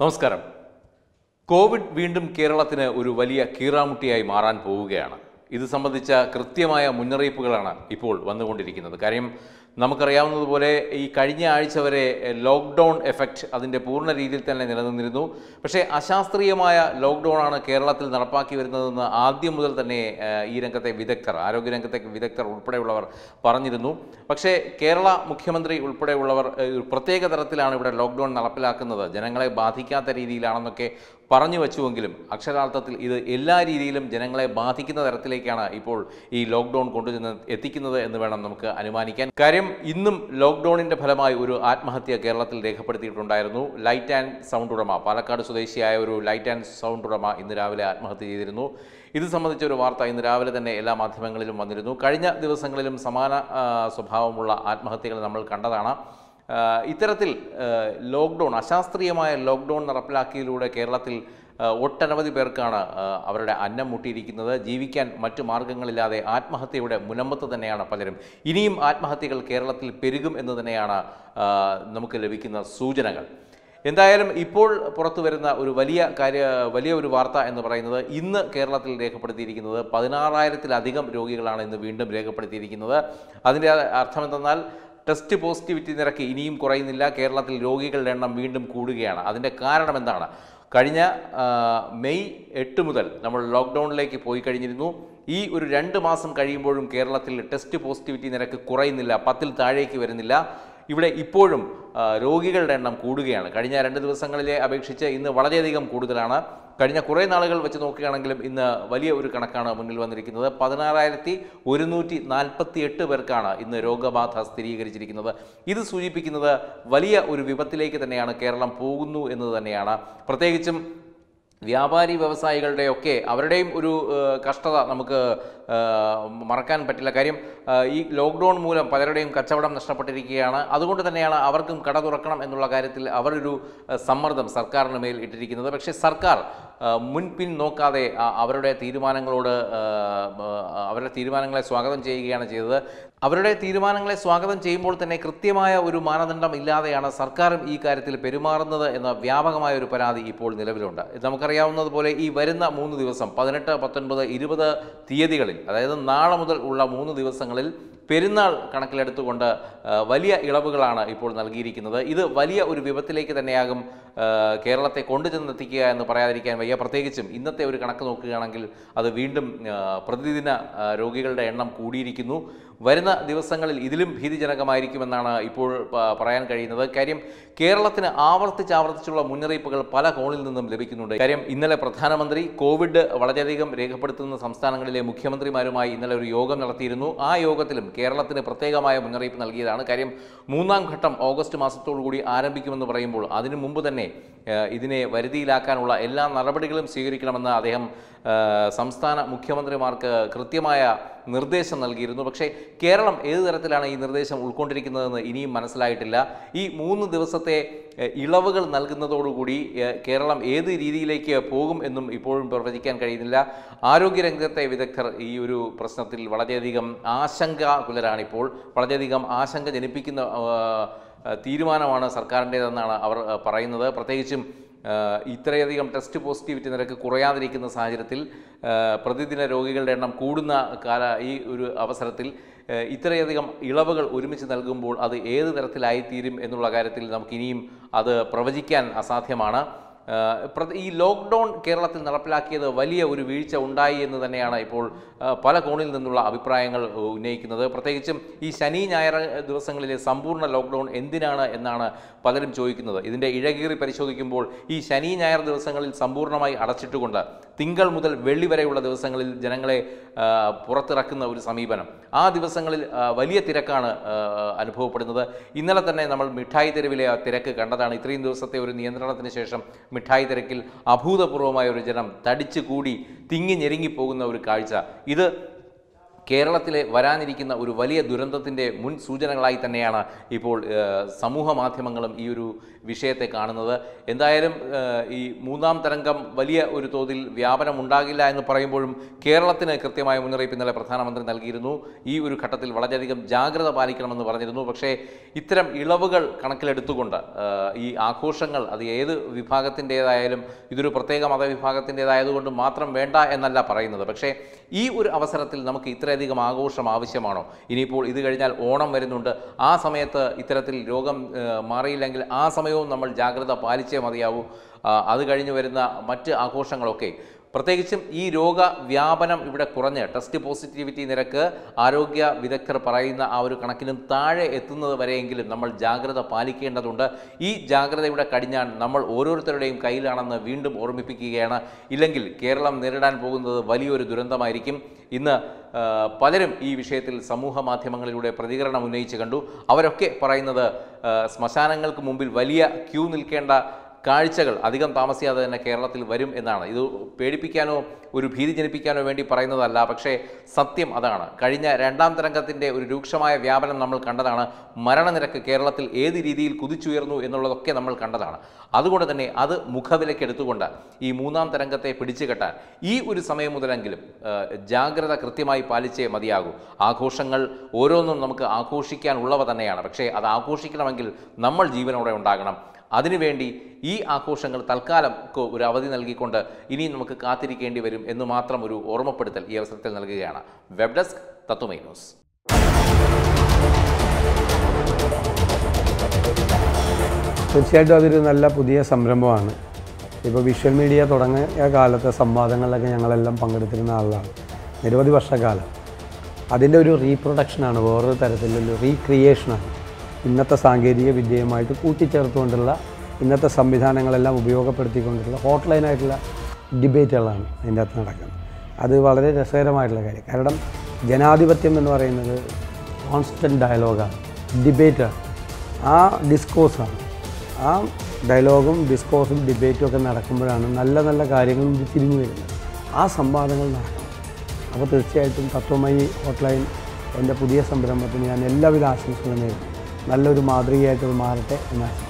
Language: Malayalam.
നമസ്കാരം കോവിഡ് വീണ്ടും കേരളത്തിന് ഒരു വലിയ കീറാമുട്ടിയായി മാറാൻ പോവുകയാണ് ഇത് സംബന്ധിച്ച കൃത്യമായ മുന്നറിയിപ്പുകളാണ് ഇപ്പോൾ വന്നുകൊണ്ടിരിക്കുന്നത് കാര്യം നമുക്കറിയാവുന്നതുപോലെ ഈ കഴിഞ്ഞ ആഴ്ച വരെ ലോക്ക്ഡൗൺ എഫക്റ്റ് അതിൻ്റെ പൂർണ്ണ രീതിയിൽ തന്നെ നിലനിന്നിരുന്നു പക്ഷേ അശാസ്ത്രീയമായ ലോക്ക്ഡൗൺ ആണ് കേരളത്തിൽ നടപ്പാക്കി വരുന്നതെന്ന് ആദ്യം മുതൽ തന്നെ ഈ രംഗത്തെ വിദഗ്ധർ ആരോഗ്യരംഗത്തെ വിദഗ്ധർ ഉൾപ്പെടെയുള്ളവർ പറഞ്ഞിരുന്നു പക്ഷേ കേരള മുഖ്യമന്ത്രി ഉൾപ്പെടെയുള്ളവർ പ്രത്യേക തരത്തിലാണ് ഇവിടെ ലോക്ക്ഡൗൺ നടപ്പിലാക്കുന്നത് ജനങ്ങളെ ബാധിക്കാത്ത രീതിയിലാണെന്നൊക്കെ പറഞ്ഞു വച്ചുവെങ്കിലും അക്ഷരാർത്ഥത്തിൽ ഇത് എല്ലാ രീതിയിലും ജനങ്ങളെ ബാധിക്കുന്ന തരത്തിലേക്കാണ് ഇപ്പോൾ ഈ ലോക്ക്ഡൗൺ കൊണ്ടുചെന്ന് എത്തിക്കുന്നത് എന്ന് വേണം നമുക്ക് അനുമാനിക്കാൻ കാര്യം ഇന്നും ലോക്ക്ഡൗണിൻ്റെ ഫലമായി ഒരു ആത്മഹത്യ കേരളത്തിൽ രേഖപ്പെടുത്തിയിട്ടുണ്ടായിരുന്നു ലൈറ്റ് ആൻഡ് സൗണ്ട് ഉടമ പാലക്കാട് സ്വദേശിയായ ഒരു ലൈറ്റ് ആൻഡ് സൗണ്ട് ഉടമ ഇന്ന് രാവിലെ ആത്മഹത്യ ചെയ്തിരുന്നു ഇത് സംബന്ധിച്ച ഒരു വാർത്ത ഇന്ന് രാവിലെ തന്നെ എല്ലാ മാധ്യമങ്ങളിലും വന്നിരുന്നു കഴിഞ്ഞ ദിവസങ്ങളിലും സമാന സ്വഭാവമുള്ള ആത്മഹത്യകൾ നമ്മൾ കണ്ടതാണ് ഇത്തരത്തിൽ ലോക്ക്ഡൗൺ അശാസ്ത്രീയമായ ലോക്ക്ഡൗൺ നടപ്പിലാക്കിയതിലൂടെ കേരളത്തിൽ ഒട്ടനവധി പേർക്കാണ് അവരുടെ അന്നം മുട്ടിയിരിക്കുന്നത് ജീവിക്കാൻ മറ്റു മാർഗങ്ങളില്ലാതെ ആത്മഹത്യയുടെ മുനമ്പത്ത് തന്നെയാണ് പലരും ഇനിയും ആത്മഹത്യകൾ കേരളത്തിൽ പെരുകും എന്ന് തന്നെയാണ് നമുക്ക് ലഭിക്കുന്ന സൂചനകൾ എന്തായാലും ഇപ്പോൾ പുറത്തു വരുന്ന ഒരു വലിയ കാര്യ വലിയ ഒരു വാർത്ത എന്ന് പറയുന്നത് ഇന്ന് കേരളത്തിൽ രേഖപ്പെടുത്തിയിരിക്കുന്നത് പതിനാറായിരത്തിലധികം രോഗികളാണ് ഇന്ന് വീണ്ടും രേഖപ്പെടുത്തിയിരിക്കുന്നത് അതിൻ്റെ അർത്ഥമെന്തെന്നാൽ ടെസ്റ്റ് പോസിറ്റിവിറ്റി നിരക്ക് ഇനിയും കുറയുന്നില്ല കേരളത്തിൽ രോഗികളുടെ എണ്ണം വീണ്ടും കൂടുകയാണ് അതിൻ്റെ കാരണം എന്താണ് കഴിഞ്ഞ മെയ് എട്ട് മുതൽ നമ്മൾ ലോക്ക്ഡൗണിലേക്ക് പോയി കഴിഞ്ഞിരുന്നു ഈ ഒരു രണ്ട് മാസം കഴിയുമ്പോഴും കേരളത്തിൽ ടെസ്റ്റ് പോസിറ്റിവിറ്റി നിരക്ക് കുറയുന്നില്ല പത്തിൽ താഴേക്ക് വരുന്നില്ല ഇവിടെ ഇപ്പോഴും രോഗികളുടെ എണ്ണം കൂടുകയാണ് കഴിഞ്ഞ രണ്ട് ദിവസങ്ങളിലെ അപേക്ഷിച്ച് ഇന്ന് വളരെയധികം കൂടുതലാണ് കഴിഞ്ഞ കുറേ നാളുകൾ വെച്ച് നോക്കുകയാണെങ്കിലും ഇന്ന് വലിയ ഒരു കണക്കാണ് മുന്നിൽ വന്നിരിക്കുന്നത് പതിനാറായിരത്തി ഒരുന്നൂറ്റി നാൽപ്പത്തി എട്ട് പേർക്കാണ് ഇന്ന് രോഗബാധ സ്ഥിരീകരിച്ചിരിക്കുന്നത് ഇത് സൂചിപ്പിക്കുന്നത് വലിയ ഒരു വിപത്തിലേക്ക് തന്നെയാണ് കേരളം പോകുന്നു എന്ന് തന്നെയാണ് പ്രത്യേകിച്ചും വ്യാപാരി വ്യവസായികളുടെയൊക്കെ അവരുടെയും ഒരു കഷ്ടത നമുക്ക് മറക്കാൻ പറ്റില്ല കാര്യം ഈ ലോക്ക്ഡൗൺ മൂലം പലരുടെയും കച്ചവടം നഷ്ടപ്പെട്ടിരിക്കുകയാണ് അതുകൊണ്ട് തന്നെയാണ് അവർക്കും കട തുറക്കണം എന്നുള്ള കാര്യത്തിൽ അവരൊരു സമ്മർദ്ദം സർക്കാരിന് മേൽ ഇട്ടിരിക്കുന്നത് പക്ഷേ സർക്കാർ മുൻപിൻ നോക്കാതെ അവരുടെ തീരുമാനങ്ങളോട് അവരുടെ തീരുമാനങ്ങളെ സ്വാഗതം ചെയ്യുകയാണ് ചെയ്തത് അവരുടെ തീരുമാനങ്ങളെ സ്വാഗതം ചെയ്യുമ്പോൾ തന്നെ കൃത്യമായ ഒരു മാനദണ്ഡം ഇല്ലാതെയാണ് സർക്കാരും ഈ കാര്യത്തിൽ പെരുമാറുന്നത് എന്ന വ്യാപകമായ ഒരു പരാതി ഇപ്പോൾ നിലവിലുണ്ട് നമുക്കറിയാവുന്നതുപോലെ ഈ വരുന്ന മൂന്ന് ദിവസം പതിനെട്ട് പത്തൊൻപത് ഇരുപത് തീയതികളിൽ അതായത് നാളെ മുതൽ ഉള്ള മൂന്ന് ദിവസങ്ങളിൽ പെരുന്നാൾ കണക്കിലെടുത്തുകൊണ്ട് വലിയ ഇളവുകളാണ് ഇപ്പോൾ നൽകിയിരിക്കുന്നത് ഇത് വലിയ ഒരു വിപത്തിലേക്ക് തന്നെയാകും കേരളത്തെ കൊണ്ടുചെന്നെത്തിക്കുക എന്ന് പറയാതിരിക്കാൻ വയ്യ പ്രത്യേകിച്ചും ഇന്നത്തെ ഒരു കണക്ക് നോക്കുകയാണെങ്കിൽ അത് വീണ്ടും പ്രതിദിന രോഗികളുടെ എണ്ണം കൂടിയിരിക്കുന്നു വരുന്ന ദിവസങ്ങളിൽ ഇതിലും ഭീതിജനകമായിരിക്കുമെന്നാണ് ഇപ്പോൾ പറയാൻ കഴിയുന്നത് കാര്യം കേരളത്തിന് ആവർത്തിച്ചാവർത്തിച്ചുള്ള മുന്നറിയിപ്പുകൾ പല കോണിൽ നിന്നും ലഭിക്കുന്നുണ്ട് കാര്യം ഇന്നലെ പ്രധാനമന്ത്രി കോവിഡ് വളരെയധികം രേഖപ്പെടുത്തുന്ന സംസ്ഥാനങ്ങളിലെ മുഖ്യമന്ത്രിമാരുമായി ഇന്നലെ ഒരു യോഗം നടത്തിയിരുന്നു ആ യോഗത്തിലും കേരളത്തിന് പ്രത്യേകമായ മുന്നറിയിപ്പ് നൽകിയതാണ് കാര്യം മൂന്നാം ഘട്ടം ഓഗസ്റ്റ് കൂടി ആരംഭിക്കുമെന്ന് പറയുമ്പോൾ അതിനു മുമ്പ് തന്നെ ഇതിനെ വരുതിയിലാക്കാനുള്ള എല്ലാ നടപടികളും സ്വീകരിക്കണമെന്ന് അദ്ദേഹം സംസ്ഥാന മുഖ്യമന്ത്രിമാർക്ക് കൃത്യമായ നിർദ്ദേശം നൽകിയിരുന്നു പക്ഷേ കേരളം ഏത് തരത്തിലാണ് ഈ നിർദ്ദേശം ഉൾക്കൊണ്ടിരിക്കുന്നതെന്ന് ഇനിയും മനസ്സിലായിട്ടില്ല ഈ മൂന്ന് ദിവസത്തെ ഇളവുകൾ നൽകുന്നതോടുകൂടി കേരളം ഏത് രീതിയിലേക്ക് പോകും എന്നും ഇപ്പോഴും പ്രവചിക്കാൻ കഴിയുന്നില്ല ആരോഗ്യരംഗത്തെ വിദഗ്ധർ ഈ ഒരു പ്രശ്നത്തിൽ വളരെയധികം ആശങ്കാകുലരാണിപ്പോൾ വളരെയധികം ആശങ്ക ജനിപ്പിക്കുന്ന തീരുമാനമാണ് സർക്കാരിൻ്റേതെന്നാണ് അവർ പറയുന്നത് പ്രത്യേകിച്ചും ഇത്രയധികം ടെസ്റ്റ് പോസിറ്റിവിറ്റി നിരക്ക് കുറയാതിരിക്കുന്ന സാഹചര്യത്തിൽ പ്രതിദിന രോഗികളുടെ എണ്ണം കൂടുന്ന കാല ഈ ഒരു അവസരത്തിൽ ഇത്രയധികം ഇളവുകൾ ഒരുമിച്ച് നൽകുമ്പോൾ അത് ഏത് തരത്തിലായിത്തീരും എന്നുള്ള കാര്യത്തിൽ നമുക്കിനിയും അത് പ്രവചിക്കാൻ അസാധ്യമാണ് ഈ ലോക്ക്ഡൗൺ കേരളത്തിൽ നടപ്പിലാക്കിയത് വലിയ ഒരു വീഴ്ച ഉണ്ടായി എന്ന് തന്നെയാണ് ഇപ്പോൾ പല കോണിൽ നിന്നുള്ള അഭിപ്രായങ്ങൾ ഉന്നയിക്കുന്നത് പ്രത്യേകിച്ചും ഈ ശനി ഞായർ ദിവസങ്ങളിലെ സമ്പൂർണ്ണ ലോക്ക്ഡൗൺ എന്തിനാണ് എന്നാണ് പലരും ചോദിക്കുന്നത് ഇതിൻ്റെ ഇഴകീറി പരിശോധിക്കുമ്പോൾ ഈ ശനി ഞായർ ദിവസങ്ങളിൽ സമ്പൂർണ്ണമായി അടച്ചിട്ടുകൊണ്ട് തിങ്കൾ മുതൽ വെള്ളി വരെയുള്ള ദിവസങ്ങളിൽ ജനങ്ങളെ പുറത്തിറക്കുന്ന ഒരു സമീപനം ആ ദിവസങ്ങളിൽ വലിയ തിരക്കാണ് അനുഭവപ്പെടുന്നത് ഇന്നലെ തന്നെ നമ്മൾ മിഠായി തെരുവിലെ ആ തിരക്ക് കണ്ടതാണ് ഇത്രയും ദിവസത്തെ ഒരു നിയന്ത്രണത്തിന് ശേഷം മിഠായി തിരക്കിൽ അഭൂതപൂർവമായ ഒരു ജനം തടിച്ചു കൂടി തിങ്ങി ഞെരുങ്ങിപ്പോകുന്ന ഒരു കാഴ്ച ഇത് കേരളത്തിലെ വരാനിരിക്കുന്ന ഒരു വലിയ ദുരന്തത്തിൻ്റെ മുൻ സൂചനകളായി തന്നെയാണ് ഇപ്പോൾ സമൂഹ മാധ്യമങ്ങളും ഈ ഒരു വിഷയത്തെ കാണുന്നത് എന്തായാലും ഈ മൂന്നാം തരംഗം വലിയ ഒരു തോതിൽ വ്യാപനം ഉണ്ടാകില്ല എന്ന് പറയുമ്പോഴും കേരളത്തിന് കൃത്യമായ മുന്നറിയിപ്പ് ഇന്നലെ പ്രധാനമന്ത്രി നൽകിയിരുന്നു ഈ ഒരു ഘട്ടത്തിൽ വളരെയധികം ജാഗ്രത പാലിക്കണമെന്ന് പറഞ്ഞിരുന്നു പക്ഷേ ഇത്തരം ഇളവുകൾ കണക്കിലെടുത്തുകൊണ്ട് ഈ ആഘോഷങ്ങൾ അത് ഏത് വിഭാഗത്തിൻ്റെതായാലും ഇതൊരു പ്രത്യേക മതവിഭാഗത്തിൻ്റെതായതുകൊണ്ട് മാത്രം വേണ്ട എന്നല്ല പറയുന്നത് പക്ഷേ ഈ ഒരു അവസരത്തിൽ നമുക്ക് ഇത്ര വളരെയധികം ആഘോഷം ആവശ്യമാണോ ഇനിയിപ്പോൾ ഇത് കഴിഞ്ഞാൽ ഓണം വരുന്നുണ്ട് ആ സമയത്ത് ഇത്തരത്തിൽ രോഗം മാറിയില്ലെങ്കിൽ ആ സമയവും നമ്മൾ ജാഗ്രത പാലിച്ചേ മതിയാവൂ അത് കഴിഞ്ഞ് വരുന്ന മറ്റ് ആഘോഷങ്ങളൊക്കെ പ്രത്യേകിച്ചും ഈ രോഗവ്യാപനം ഇവിടെ കുറഞ്ഞ് ടെസ്റ്റ് പോസിറ്റിവിറ്റി നിരക്ക് ആരോഗ്യ വിദഗ്ധർ പറയുന്ന ആ ഒരു കണക്കിനും താഴെ എത്തുന്നത് വരെയെങ്കിലും നമ്മൾ ജാഗ്രത പാലിക്കേണ്ടതുണ്ട് ഈ ജാഗ്രതയുടെ കടിഞ്ഞാൻ നമ്മൾ ഓരോരുത്തരുടെയും കയ്യിലാണെന്ന് വീണ്ടും ഓർമ്മിപ്പിക്കുകയാണ് ഇല്ലെങ്കിൽ കേരളം നേരിടാൻ പോകുന്നത് വലിയൊരു ദുരന്തമായിരിക്കും ഇന്ന് പലരും ഈ വിഷയത്തിൽ സമൂഹ മാധ്യമങ്ങളിലൂടെ പ്രതികരണം ഉന്നയിച്ച് കണ്ടു അവരൊക്കെ പറയുന്നത് ശ്മശാനങ്ങൾക്ക് മുമ്പിൽ വലിയ ക്യൂ നിൽക്കേണ്ട കാഴ്ചകൾ അധികം താമസിയാതെ തന്നെ കേരളത്തിൽ വരും എന്നാണ് ഇത് പേടിപ്പിക്കാനോ ഒരു ഭീതി ജനിപ്പിക്കാനോ വേണ്ടി പറയുന്നതല്ല പക്ഷേ സത്യം അതാണ് കഴിഞ്ഞ രണ്ടാം തരംഗത്തിൻ്റെ ഒരു രൂക്ഷമായ വ്യാപനം നമ്മൾ കണ്ടതാണ് മരണനിരക്ക് കേരളത്തിൽ ഏത് രീതിയിൽ കുതിച്ചുയർന്നു എന്നുള്ളതൊക്കെ നമ്മൾ കണ്ടതാണ് അതുകൊണ്ട് തന്നെ അത് മുഖവിലക്കെടുത്തുകൊണ്ട് ഈ മൂന്നാം തരംഗത്തെ പിടിച്ചുകെട്ടാൻ ഈ ഒരു സമയം മുതലെങ്കിലും ജാഗ്രത കൃത്യമായി പാലിച്ചേ മതിയാകൂ ആഘോഷങ്ങൾ ഓരോന്നും നമുക്ക് ആഘോഷിക്കാനുള്ളവ തന്നെയാണ് പക്ഷേ അത് ആഘോഷിക്കണമെങ്കിൽ നമ്മൾ ജീവനോടെ ഉണ്ടാകണം അതിനുവേണ്ടി ഈ ആഘോഷങ്ങൾ തൽക്കാലം ഒരു അവധി നൽകിക്കൊണ്ട് ഇനിയും നമുക്ക് കാത്തിരിക്കേണ്ടി വരും എന്ന് മാത്രം ഒരു ഓർമ്മപ്പെടുത്തൽ ഈ അവസരത്തിൽ നൽകുകയാണ് വെബ് ഡെസ്ക് തത്വമൈ ന്യൂസ് തീർച്ചയായിട്ടും അതൊരു നല്ല പുതിയ സംരംഭമാണ് ഇപ്പോൾ വിഷ്വൽ മീഡിയ തുടങ്ങിയ കാലത്തെ സംവാദങ്ങളിലൊക്കെ ഞങ്ങളെല്ലാം പങ്കെടുത്തിരുന്ന ആളാണ് നിരവധി വർഷക്കാലം അതിൻ്റെ ഒരു റീപ്രൊഡക്ഷനാണ് വേറൊരു തരത്തിലൊരു റീക്രിയേഷനാണ് ഇന്നത്തെ സാങ്കേതിക വിദ്യയുമായിട്ട് കൂട്ടിച്ചേർത്തുകൊണ്ടുള്ള ഇന്നത്തെ സംവിധാനങ്ങളെല്ലാം ഉപയോഗപ്പെടുത്തിക്കൊണ്ടുള്ള ഹോട്ട്ലൈനായിട്ടുള്ള ഡിബേറ്റുകളാണ് അതിൻ്റെ അകത്ത് നടക്കുന്നത് അത് വളരെ രസകരമായിട്ടുള്ള കാര്യം കാരണം ജനാധിപത്യം എന്ന് പറയുന്നത് കോൺസ്റ്റൻറ്റ് ഡയലോഗാണ് ഡിബേറ്റാണ് ആ ഡിസ്കോസാണ് ആ ഡയലോഗും ഡിസ്കോസും ഡിബേറ്റും ഒക്കെ നടക്കുമ്പോഴാണ് നല്ല നല്ല കാര്യങ്ങളും തിരിഞ്ഞു വരുന്നത് ആ സംവാദങ്ങൾ നടക്കണം അപ്പോൾ തീർച്ചയായിട്ടും തത്വമായി ഹോട്ട്ലൈൻ എൻ്റെ പുതിയ സംരംഭത്തിന് ഞാൻ എല്ലാവിധ ആശംസകളും നേരുന്നു നല്ലൊരു മാതൃകയായിട്ട് മാറട്ടെ എന്ന്